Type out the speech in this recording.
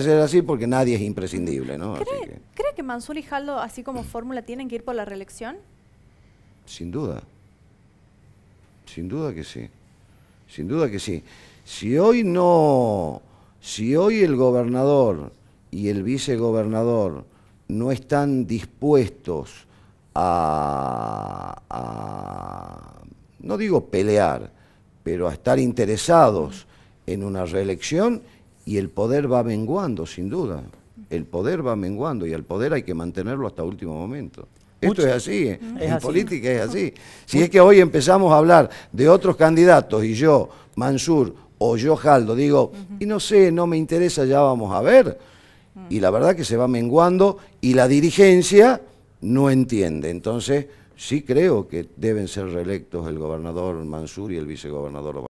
ser así porque nadie es imprescindible, ¿no? ¿Cree que... ¿cree y Jaldo, así como fórmula, tienen que ir por la reelección? Sin duda. Sin duda que sí. Sin duda que sí. Si hoy no, si hoy el gobernador y el vicegobernador no están dispuestos a no digo pelear, pero a estar interesados en una reelección, y el poder va menguando, sin duda. El poder va menguando y el poder hay que mantenerlo hasta último momento. Esto es así, ¿eh? en política es así. Si es que hoy empezamos a hablar de otros candidatos y yo, Mansur o yo, Jaldo, digo, y no sé, no me interesa, ya vamos a ver. Mm. Y la verdad que se va menguando y la dirigencia no entiende. Entonces, sí creo que deben ser reelectos el gobernador Mansur y el vicegobernador Obama.